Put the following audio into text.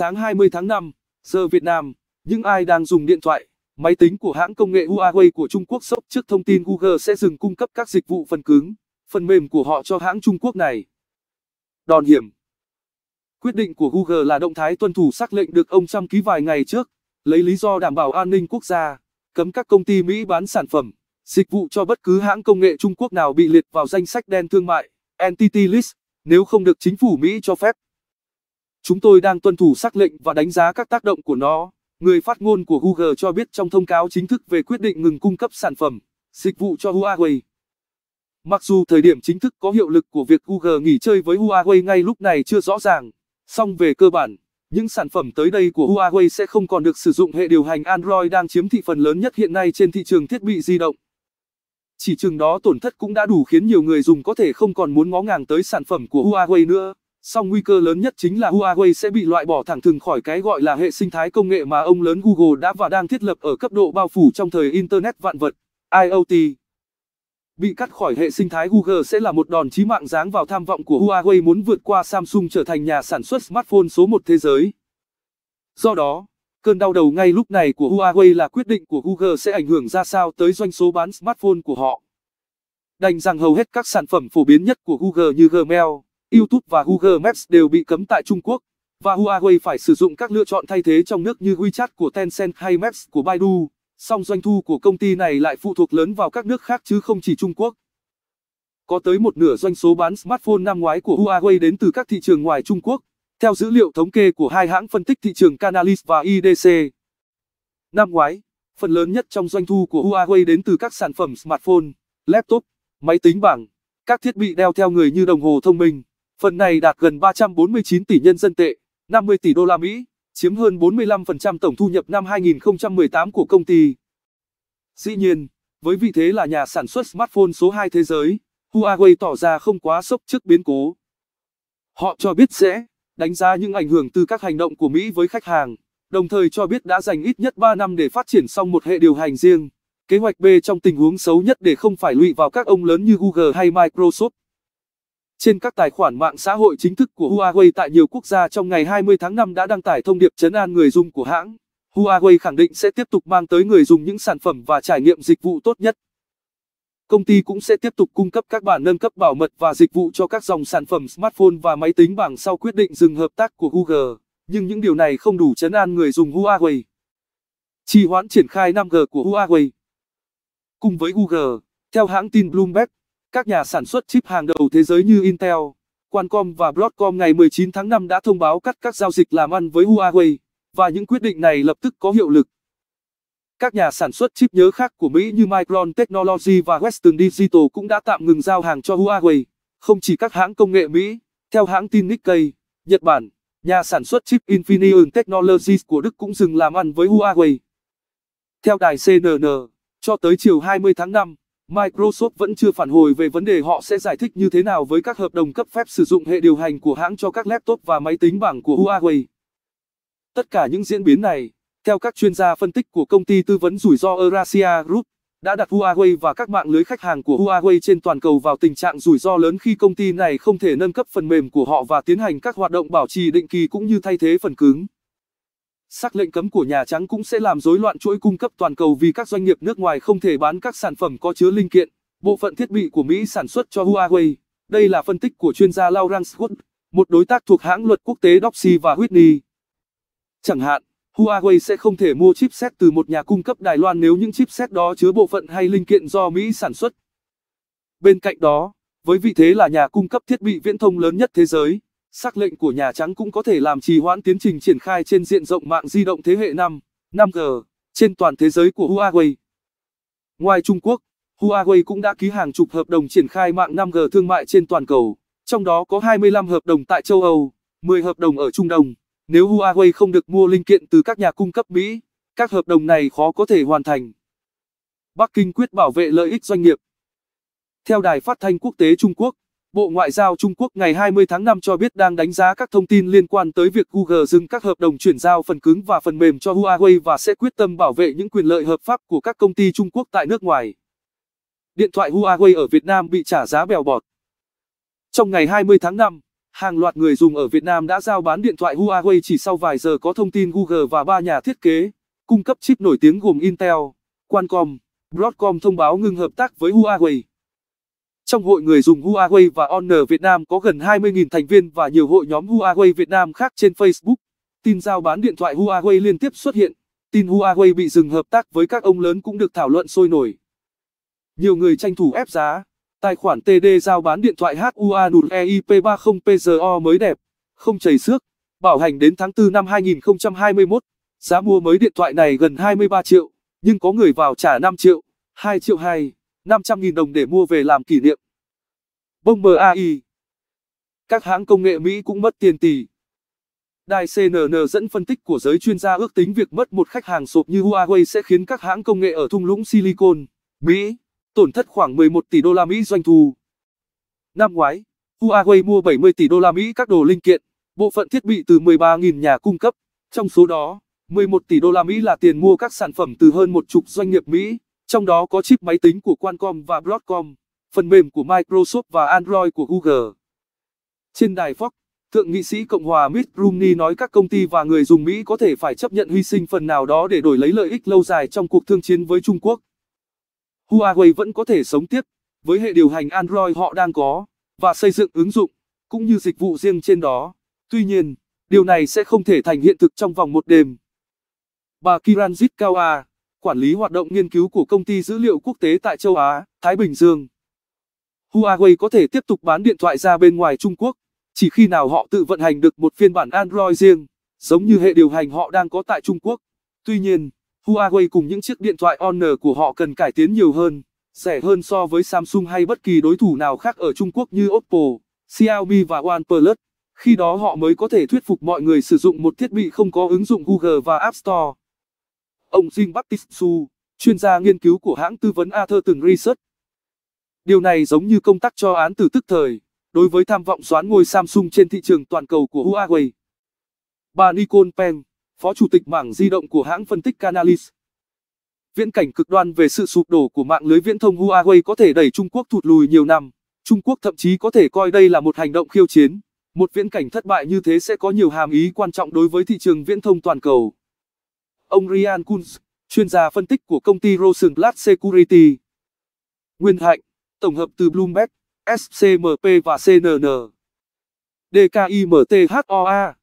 Sáng 20 tháng 5, giờ Việt Nam, những ai đang dùng điện thoại, máy tính của hãng công nghệ Huawei của Trung Quốc sốc trước thông tin Google sẽ dừng cung cấp các dịch vụ phần cứng, phần mềm của họ cho hãng Trung Quốc này. Đòn hiểm Quyết định của Google là động thái tuân thủ sắc lệnh được ông Trump ký vài ngày trước, lấy lý do đảm bảo an ninh quốc gia, cấm các công ty Mỹ bán sản phẩm, dịch vụ cho bất cứ hãng công nghệ Trung Quốc nào bị liệt vào danh sách đen thương mại, Entity List, nếu không được chính phủ Mỹ cho phép. Chúng tôi đang tuân thủ sắc lệnh và đánh giá các tác động của nó. Người phát ngôn của Google cho biết trong thông cáo chính thức về quyết định ngừng cung cấp sản phẩm, dịch vụ cho Huawei. Mặc dù thời điểm chính thức có hiệu lực của việc Google nghỉ chơi với Huawei ngay lúc này chưa rõ ràng, song về cơ bản, những sản phẩm tới đây của Huawei sẽ không còn được sử dụng hệ điều hành Android đang chiếm thị phần lớn nhất hiện nay trên thị trường thiết bị di động. Chỉ chừng đó tổn thất cũng đã đủ khiến nhiều người dùng có thể không còn muốn ngó ngàng tới sản phẩm của Huawei nữa. Song nguy cơ lớn nhất chính là Huawei sẽ bị loại bỏ thẳng thừng khỏi cái gọi là hệ sinh thái công nghệ mà ông lớn Google đã và đang thiết lập ở cấp độ bao phủ trong thời Internet vạn vật, IoT. Bị cắt khỏi hệ sinh thái Google sẽ là một đòn chí mạng giáng vào tham vọng của Huawei muốn vượt qua Samsung trở thành nhà sản xuất smartphone số một thế giới. Do đó, cơn đau đầu ngay lúc này của Huawei là quyết định của Google sẽ ảnh hưởng ra sao tới doanh số bán smartphone của họ. Đành rằng hầu hết các sản phẩm phổ biến nhất của Google như Gmail, YouTube và Google Maps đều bị cấm tại Trung Quốc, và Huawei phải sử dụng các lựa chọn thay thế trong nước như WeChat của Tencent hay Maps của Baidu. Song doanh thu của công ty này lại phụ thuộc lớn vào các nước khác chứ không chỉ Trung Quốc. Có tới một nửa doanh số bán smartphone năm ngoái của Huawei đến từ các thị trường ngoài Trung Quốc, theo dữ liệu thống kê của hai hãng phân tích thị trường Canalys và IDC. Năm ngoái, phần lớn nhất trong doanh thu của Huawei đến từ các sản phẩm smartphone, laptop, máy tính bảng, các thiết bị đeo theo người như đồng hồ thông minh. Phần này đạt gần 349 tỷ nhân dân tệ, 50 tỷ đô la Mỹ, chiếm hơn 45% tổng thu nhập năm 2018 của công ty. Dĩ nhiên, với vị thế là nhà sản xuất smartphone số 2 thế giới, Huawei tỏ ra không quá sốc trước biến cố. Họ cho biết sẽ đánh giá những ảnh hưởng từ các hành động của Mỹ với khách hàng, đồng thời cho biết đã dành ít nhất 3 năm để phát triển xong một hệ điều hành riêng, kế hoạch B trong tình huống xấu nhất để không phải lụy vào các ông lớn như Google hay Microsoft. Trên các tài khoản mạng xã hội chính thức của Huawei tại nhiều quốc gia trong ngày 20 tháng 5 đã đăng tải thông điệp chấn an người dùng của hãng. Huawei khẳng định sẽ tiếp tục mang tới người dùng những sản phẩm và trải nghiệm dịch vụ tốt nhất. Công ty cũng sẽ tiếp tục cung cấp các bản nâng cấp bảo mật và dịch vụ cho các dòng sản phẩm smartphone và máy tính bảng sau quyết định dừng hợp tác của Google, nhưng những điều này không đủ chấn an người dùng Huawei. Trì hoãn triển khai 5G của Huawei Cùng với Google, theo hãng tin Bloomberg, các nhà sản xuất chip hàng đầu thế giới như Intel, Qualcomm và Broadcom ngày 19 tháng 5 đã thông báo cắt các giao dịch làm ăn với Huawei, và những quyết định này lập tức có hiệu lực. Các nhà sản xuất chip nhớ khác của Mỹ như Micron Technology và Western Digital cũng đã tạm ngừng giao hàng cho Huawei. Không chỉ các hãng công nghệ Mỹ, theo hãng tin Nikkei, Nhật Bản, nhà sản xuất chip Infineon Technologies của Đức cũng dừng làm ăn với Huawei. Theo đài CNN, cho tới chiều 20 tháng 5, Microsoft vẫn chưa phản hồi về vấn đề họ sẽ giải thích như thế nào với các hợp đồng cấp phép sử dụng hệ điều hành của hãng cho các laptop và máy tính bảng của Huawei. Tất cả những diễn biến này, theo các chuyên gia phân tích của công ty tư vấn rủi ro Eurasia Group, đã đặt Huawei và các mạng lưới khách hàng của Huawei trên toàn cầu vào tình trạng rủi ro lớn khi công ty này không thể nâng cấp phần mềm của họ và tiến hành các hoạt động bảo trì định kỳ cũng như thay thế phần cứng. Sắc lệnh cấm của Nhà Trắng cũng sẽ làm rối loạn chuỗi cung cấp toàn cầu vì các doanh nghiệp nước ngoài không thể bán các sản phẩm có chứa linh kiện, bộ phận thiết bị của Mỹ sản xuất cho Huawei. Đây là phân tích của chuyên gia Lawrence Wood, một đối tác thuộc hãng luật quốc tế Doxy và Whitney. Chẳng hạn, Huawei sẽ không thể mua chipset từ một nhà cung cấp Đài Loan nếu những chipset đó chứa bộ phận hay linh kiện do Mỹ sản xuất. Bên cạnh đó, với vị thế là nhà cung cấp thiết bị viễn thông lớn nhất thế giới, Sắc lệnh của Nhà Trắng cũng có thể làm trì hoãn tiến trình triển khai trên diện rộng mạng di động thế hệ 5, 5G trên toàn thế giới của Huawei. Ngoài Trung Quốc, Huawei cũng đã ký hàng chục hợp đồng triển khai mạng 5G thương mại trên toàn cầu, trong đó có 25 hợp đồng tại châu Âu, 10 hợp đồng ở Trung Đông. Nếu Huawei không được mua linh kiện từ các nhà cung cấp Mỹ, các hợp đồng này khó có thể hoàn thành. Bắc Kinh quyết bảo vệ lợi ích doanh nghiệp. Theo Đài Phát thanh Quốc tế Trung Quốc, Bộ Ngoại giao Trung Quốc ngày 20 tháng 5 cho biết đang đánh giá các thông tin liên quan tới việc Google dừng các hợp đồng chuyển giao phần cứng và phần mềm cho Huawei và sẽ quyết tâm bảo vệ những quyền lợi hợp pháp của các công ty Trung Quốc tại nước ngoài. Điện thoại Huawei ở Việt Nam bị trả giá bèo bọt. Trong ngày 20 tháng 5, hàng loạt người dùng ở Việt Nam đã giao bán điện thoại Huawei chỉ sau vài giờ có thông tin Google và ba nhà thiết kế, cung cấp chip nổi tiếng gồm Intel, Qualcomm, Broadcom thông báo ngừng hợp tác với Huawei. Trong hội người dùng Huawei và Honor Việt Nam có gần 20.000 thành viên và nhiều hội nhóm Huawei Việt Nam khác trên Facebook. Tin giao bán điện thoại Huawei liên tiếp xuất hiện. Tin Huawei bị dừng hợp tác với các ông lớn cũng được thảo luận sôi nổi. Nhiều người tranh thủ ép giá. Tài khoản TD giao bán điện thoại HUA EIP30PZO mới đẹp, không chảy xước, bảo hành đến tháng 4 năm 2021. Giá mua mới điện thoại này gần 23 triệu, nhưng có người vào trả 5 triệu, 2 triệu 2. 500.000 đồng để mua về làm kỷ niệm. Bông MAI Các hãng công nghệ Mỹ cũng mất tiền tỷ. Đài CNN dẫn phân tích của giới chuyên gia ước tính việc mất một khách hàng sụp như Huawei sẽ khiến các hãng công nghệ ở thung lũng Silicon, Mỹ, tổn thất khoảng 11 tỷ đô la Mỹ doanh thu. Năm ngoái, Huawei mua 70 tỷ đô la Mỹ các đồ linh kiện, bộ phận thiết bị từ 13.000 nhà cung cấp, trong số đó, 11 tỷ đô la Mỹ là tiền mua các sản phẩm từ hơn một chục doanh nghiệp Mỹ trong đó có chip máy tính của Qualcomm và Broadcom, phần mềm của Microsoft và Android của Google. Trên đài Fox, Thượng nghị sĩ Cộng hòa Mitt Romney nói các công ty và người dùng Mỹ có thể phải chấp nhận hy sinh phần nào đó để đổi lấy lợi ích lâu dài trong cuộc thương chiến với Trung Quốc. Huawei vẫn có thể sống tiếp với hệ điều hành Android họ đang có và xây dựng ứng dụng cũng như dịch vụ riêng trên đó. Tuy nhiên, điều này sẽ không thể thành hiện thực trong vòng một đêm. Bà Kiranjit Kaur quản lý hoạt động nghiên cứu của công ty dữ liệu quốc tế tại châu Á, Thái Bình Dương. Huawei có thể tiếp tục bán điện thoại ra bên ngoài Trung Quốc, chỉ khi nào họ tự vận hành được một phiên bản Android riêng, giống như hệ điều hành họ đang có tại Trung Quốc. Tuy nhiên, Huawei cùng những chiếc điện thoại Honor của họ cần cải tiến nhiều hơn, rẻ hơn so với Samsung hay bất kỳ đối thủ nào khác ở Trung Quốc như Oppo, Xiaomi và OnePlus. Khi đó họ mới có thể thuyết phục mọi người sử dụng một thiết bị không có ứng dụng Google và App Store. Ông Jean Baptiste Su, chuyên gia nghiên cứu của hãng tư vấn Arthur từng Research. Điều này giống như công tác cho án từ tức thời, đối với tham vọng xoán ngôi Samsung trên thị trường toàn cầu của Huawei. Bà Nicole Peng, Phó Chủ tịch mảng di động của hãng phân tích Canalys. Viễn cảnh cực đoan về sự sụp đổ của mạng lưới viễn thông Huawei có thể đẩy Trung Quốc thụt lùi nhiều năm. Trung Quốc thậm chí có thể coi đây là một hành động khiêu chiến. Một viễn cảnh thất bại như thế sẽ có nhiều hàm ý quan trọng đối với thị trường viễn thông toàn cầu. Ông Ryan Kunz, chuyên gia phân tích của công ty Rosenblatt Security. Nguyên Hạnh, tổng hợp từ Bloomberg, SCMP và CNN. DKIMTHOA